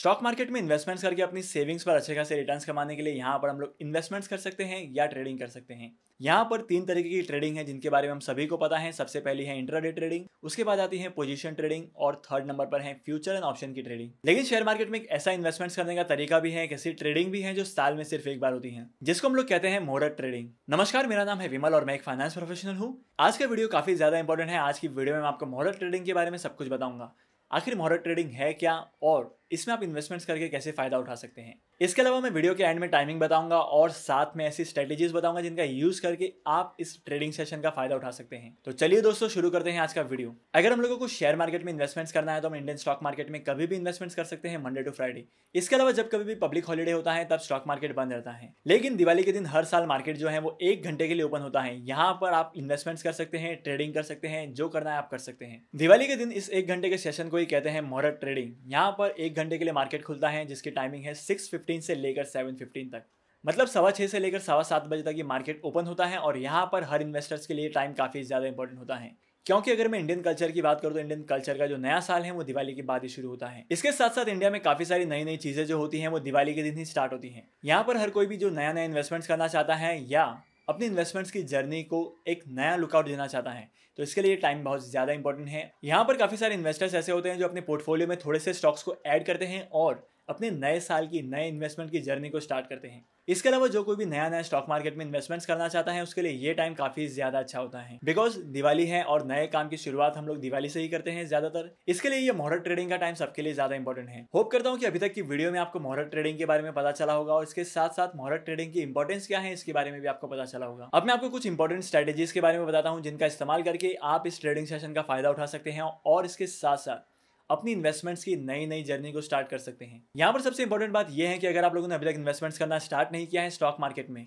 stock market में investments करके अपनी सेविंग्स पर अच्छे खासे रिटर्न्स कमाने के लिए यहाँ पर हम लोग इन्वेस्टमेंट्स कर सकते हैं या ट्रेडिंग कर सकते हैं यहाँ पर तीन तरीके की ट्रेडिंग है जिनके बारे में हम सभी को पता है सबसे पहली है इंट्राडे ट्रेडिंग उसके बाद आती है पोजीशन ट्रेडिंग और थर्ड नंबर पर है फ्यूचर एंड ऑप्शन की ट्रेडिंग लेकिन शेयर मार्केट में एक ऐसा इन्वेस्टमेंट करने का तरीका भी है एक ऐसी ट्रेडिंग भी है जो साल में सिर्फ एक बार होती है जिसको हम लोग कहते हैं मोहरत ट्रेडिंग नमस्कार मेरा नाम है विमल और मैं एक फाइनेंस प्रोफेशनल हूँ आज का वीडियो काफी ज्यादा इंपॉर्टेंट है आज की वीडियो में मैं आपको मोहरत ट्रेडिंग के बारे में सब कुछ बताऊंगा आखिर मोहरत ट्रेडिंग है क्या और इसमें आप इन्वेस्टमेंट्स करके कैसे फ़ायदा उठा सकते हैं इसके अलावा मैं वीडियो के एंड में टाइमिंग बताऊंगा और साथ में ऐसी स्ट्रेटेजीज बताऊंगा जिनका यूज़ करके आप इस ट्रेडिंग सेशन का फ़ायदा उठा सकते हैं तो चलिए दोस्तों शुरू करते हैं आज का वीडियो अगर हम लोगों को शेयर मार्केट में इन्वेस्टमेंट्स करना है तो हम इंडियन स्टॉक मार्केट में कभी भी इन्वेस्टमेंट्स कर सकते हैं मंडे टू फ्राइडे इसके अलावा जब कभी भी पब्लिक हॉलीडे होता है तब स्टॉक मार्केट बंद रहता है लेकिन दिवाली के दिन हर साल मार्केट जो है वो एक घंटे के लिए ओपन होता है यहाँ पर आप इन्वेस्टमेंट्स कर सकते हैं ट्रेडिंग कर सकते हैं जो करना है आप कर सकते हैं दिवाली के दिन इस एक घंटे के सेशन को ही कहते हैं मोहरत ट्रेडिंग यहाँ पर एक घंटे के लिए मार्केट खुलता है जिसकी टाइमिंग है सिक्स फिफ्टीन से लेकर सेवन फिफ्टीन तक मतलब सवा छः से लेकर सवा सात बजे तक ये मार्केट ओपन होता है और यहाँ पर हर इन्वेस्टर्स के लिए टाइम काफ़ी ज़्यादा इंपॉर्टेंट होता है क्योंकि अगर मैं इंडियन कल्चर की बात करूँ तो इंडियन कल्चर का जो नया साल है वो दिवाली के बाद ही शुरू होता है इसके साथ साथ इंडिया में काफी सारी नई नई चीजें जो होती हैं वो दिवाली के दिन ही स्टार्ट होती हैं यहाँ पर हर कोई भी जो नया नया इन्वेस्टमेंट्स करना चाहता है या अपनी इन्वेस्टमेंट्स की जर्नी को एक नया लुकआउट देना चाहता है तो इसके लिए टाइम बहुत ज़्यादा इंपॉर्टेंट है यहाँ पर काफ़ी सारे इन्वेस्टर्स ऐसे होते हैं जो अपने पोर्टफोलियो में थोड़े से स्टॉक्स को ऐड करते हैं और अपने नए साल की नए इन्वेस्टमेंट की जर्नी को स्टार्ट करते हैं इसके अलावा जो कोई भी नया नया स्टॉक मार्केट में इन्वेस्टमेंट्स करना चाहता है उसके लिए ये टाइम काफी ज्यादा अच्छा होता है बिकॉज दिवाली है और नए काम की शुरुआत हम लोग दिवाली से ही करते हैं ज्यादातर इसके लिए ये मॉडल ट्रेडिंग का टाइम सबके लिए ज्यादा इंपॉर्टेंट है होप करता हूँ कि अभी तक की वीडियो में आपको मॉडल ट्रेडिंग के बारे में पता चला होगा और इसके साथ साथ मॉडल ट्रेडिंग की इंपॉर्टेंस क्या है इसके बारे में भी आपको पता चला होगा अब मैं आपको कुछ इंपॉर्टेंट स्ट्रेटेजीज के बारे में बताता हूँ जिनका इस्तेमाल करके आप इस ट्रेडिंग सेशन का फायदा उठा सकते हैं और इसके साथ साथ अपनी इन्वेस्टमेंट्स की नई नई जर्नी को स्टार्ट कर सकते हैं यहाँ पर सबसे इंपॉर्टेंट बात यह है कि अगर आप लोगों ने अभी तक इन्वेस्टमेंट्स करना स्टार्ट नहीं किया है स्टॉक मार्केट में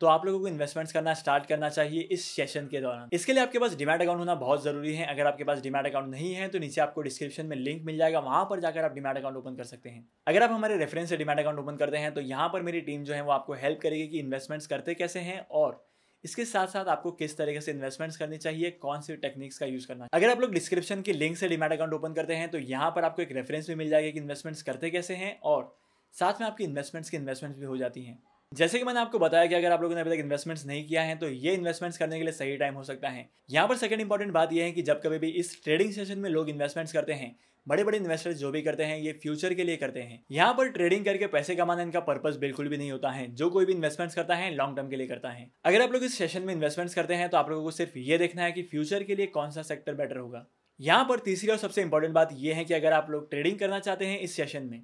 तो आप लोगों को इन्वेस्टमेंट्स करना स्टार्ट करना चाहिए इस सेशन के दौरान इसके लिए आपके पास डिमैट अकाउंट होना बहुत जरूरी है अगर आपके पास डिमैट अकाउंट नहीं है तो नीचे आपको डिस्क्रिप्शन में लिंक मिल जाएगा वहां पर जाकर आप डिमैट अकाउंट ओपन कर सकते हैं अगर आप हमारे रेफरेंस से डिमेट अकाउंट ओपन करते हैं तो यहाँ पर मेरी टीम जो है वो आपको हेल्प करेगी कि इन्वेस्टमेंट्स करते कैसे हैं और इसके साथ साथ आपको किस तरीके से इन्वेस्टमेंट्स करनी चाहिए कौन सी टेक्निक्स का यूज करना अगर आप लोग डिस्क्रिप्शन की लिंक से डिमेट अकाउंट ओपन करते हैं तो यहाँ पर आपको एक रेफरेंस भी मिल जाएगा कि इन्वेस्टमेंट्स करते कैसे हैं और साथ में आपकी इन्वेस्टमेंट्स की इन्वेस्टमेंट्स भी हो जाती हैं जैसे कि मैंने आपको बताया कि अगर आप लोगों ने अभी तक इन्वेस्टमेंट्स नहीं किया है तो ये इन्वेस्टमेंट्स करने के लिए सही टाइम हो सकता है यहाँ पर सेकंड इंपॉर्टेंट बात यह है कि जब कभी भी इस ट्रेडिंग सेशन में लोग इन्वेस्टमेंट्स करते हैं बड़े बड़े इन्वेस्टर्स जो भी करते हैं ये फ्यूचर के लिए करते हैं यहाँ पर ट्रेडिंग करके पैसे कमाना इनका पर्पज बिल्कुल भी नहीं होता है जो कोई भी इन्वेस्टमेंट्स करता है लॉन्ग टर्म के लिए करता है अगर आप लोग इस सेशन में इन्वेस्टमेंट्स करते हैं तो आप लोगों को सिर्फ ये देखना है कि फ्यूचर के लिए कौन सा सेक्टर बेटर होगा यहाँ पर तीसरी और सबसे इंपॉर्टेंट बात यह है कि अगर आप लोग ट्रेडिंग करना चाहते हैं इस सेशन में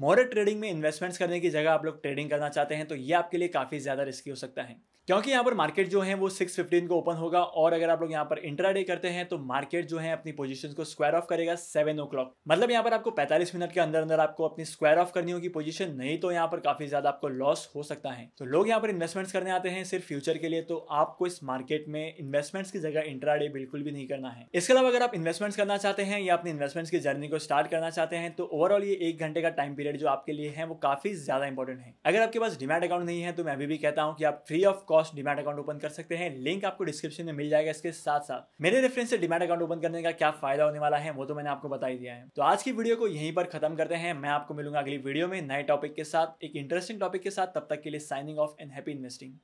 मोरे ट्रेडिंग में इन्वेस्टमेंट्स करने की जगह आप लोग ट्रेडिंग करना चाहते हैं तो ये आपके लिए काफ़ी ज़्यादा रिस्की हो सकता है क्योंकि यहाँ पर मार्केट जो है वो 615 को ओपन होगा और अगर आप लोग यहाँ पर इंट्राडे करते हैं तो मार्केट जो है अपनी पोजीशंस को स्क्वायर ऑफ करेगा सेवन ओ क्लॉक मतलब यहाँ पर आपको 45 मिनट के अंदर अंदर आपको अपनी स्क्वायर ऑफ करनी होगी पोजीशन नहीं तो यहाँ पर काफी ज्यादा आपको लॉस हो सकता है तो लोग यहाँ पर इन्वेस्टमेंट्स करने आते हैं सिर्फ फ्यूचर के लिए तो आपको इस मार्केट में इन्वेस्टमेंट्स की जगह इंट्राडे बिल्कुल भी नहीं करना है इसके अलावा अगर आप इन्वेस्टमेंट्स करना चाहते हैं या अपने इन्वेस्टमेंट्स की जर्नी को स्टार्ट करना चाहते हैं तो ओवरऑल ये एक घंटे का टाइम पीरियड पीरियड जो आपके लिए है वो काफी ज्यादा इंपॉर्टेंट है अगर आपके पास डिमांड अकाउंट नहीं है तो मैं अभी भी कहता हूँ कि आप free of cost demand account open कर सकते हैं लिंक आपको डिस्क्रिप्शन में मिल जाएगा इसके साथ साथ मेरे रेफरेंस से डिमैट अकाउंट ओपन करने का क्या फायदा होने वाला है वो तो मैंने आपको बता दिया है तो आज की वीडियो को यहीं पर खत्म करते हैं मैं आपको मिलूंगा अगली वीडियो में नए टॉपिक के साथ एक इंटरेस्टिंग टॉपिक के साथ तब तक के लिए signing off and happy investing